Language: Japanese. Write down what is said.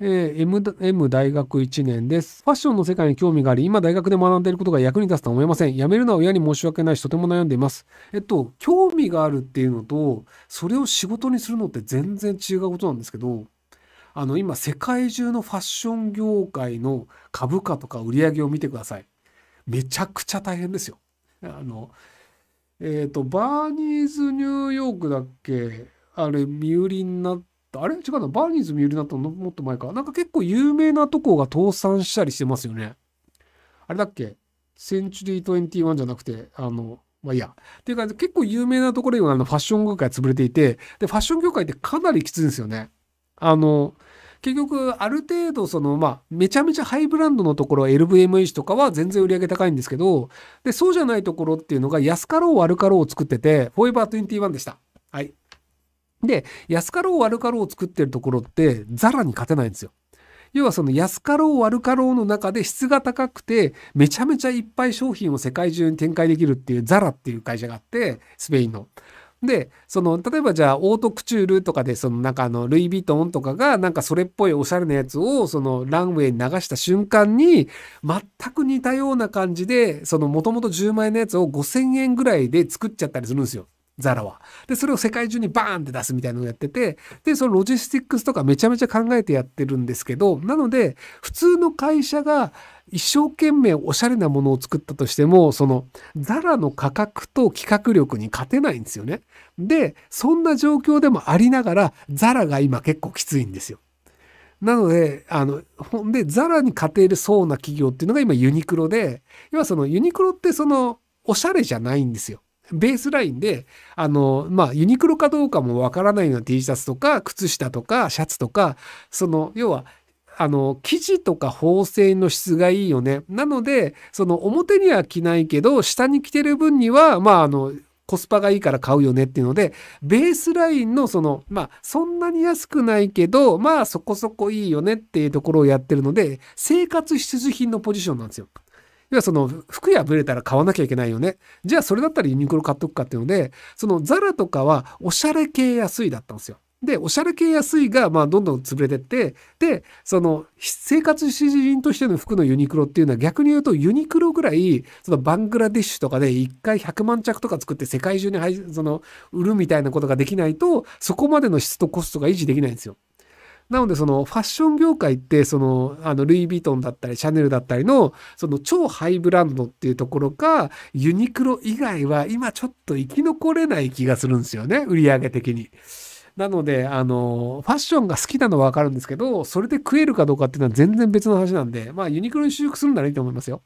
えー、M, M 大学1年です。ファッションの世界に興味があり、今大学で学んでいることが役に立つとは思いません。辞めるのは親に申し訳ないし、とても悩んでいます。えっと、興味があるっていうのと、それを仕事にするのって全然違うことなんですけど、あの、今、世界中のファッション業界の株価とか売り上げを見てください。めちゃくちゃ大変ですよ。あの、えっ、ー、と、バーニーズニューヨークだっけあれ、身売りになって、あれ違うな。バーニーズ見るなったのもっと前か。なんか結構有名なとこが倒産したりしてますよね。あれだっけセンチュリー21じゃなくて、あの、まあいいや。っていうか、結構有名なところ今、あの、ファッション業界潰れていて、で、ファッション業界ってかなりきついんですよね。あの、結局、ある程度、その、まあ、めちゃめちゃハイブランドのところ、LVMH とかは全然売り上げ高いんですけど、で、そうじゃないところっていうのが、安かろう悪かろうを作ってて、フォーエバー21でした。はい。で、安かろう悪かろうを作ってるところってザラに勝てないんですよ。要はその安かろう悪かろうの中で質が高くてめちゃめちゃいっぱい商品を世界中に展開できるっていうザラっていう会社があってスペインの。でその例えばじゃあオートクチュールとかでそのなんかあのルイ・ヴィトンとかがなんかそれっぽいおしゃれなやつをそのランウェイに流した瞬間に全く似たような感じでそのもともと10万円のやつを5,000円ぐらいで作っちゃったりするんですよ。ザラは。で、それを世界中にバーンって出すみたいなのをやってて、で、そのロジスティックスとかめちゃめちゃ考えてやってるんですけど、なので、普通の会社が一生懸命おしゃれなものを作ったとしても、そのザラの価格と企画力に勝てないんですよね。で、そんな状況でもありながら、ザラが今結構きついんですよ。なので、あの、ほんで、ザラに勝てるそうな企業っていうのが今ユニクロで、要はそのユニクロってその、おしゃれじゃないんですよ。ベースラインで、あの、まあ、ユニクロかどうかもわからないような T シャツとか、靴下とか、シャツとか、その、要は、あの、生地とか縫製の質がいいよね。なので、その表には着ないけど、下に着てる分には、まあ、あの、コスパがいいから買うよねっていうので、ベースラインのその、まあ、そんなに安くないけど、まあ、そこそこいいよねっていうところをやってるので、生活必需品のポジションなんですよ。要はその服破れたら買わなきゃいけないよね。じゃあそれだったらユニクロ買っとくかっていうので、そのザラとかはおしゃれ系安いだったんですよ。で、おしゃれ系安いが、まあ、どんどん潰れてって、で、その、生活支持人としての服のユニクロっていうのは逆に言うと、ユニクロぐらい、そのバングラディッシュとかで1回100万着とか作って世界中にその、売るみたいなことができないと、そこまでの質とコストが維持できないんですよ。なのでそのファッション業界ってそのあのルイ・ヴィトンだったりシャネルだったりのその超ハイブランドっていうところかユニクロ以外は今ちょっと生き残れない気がするんですよね売り上げ的に。なので、あの、ファッションが好きなのはわかるんですけど、それで食えるかどうかっていうのは全然別の話なんで、まあ、ユニクロに就職するならいいと思いますよ。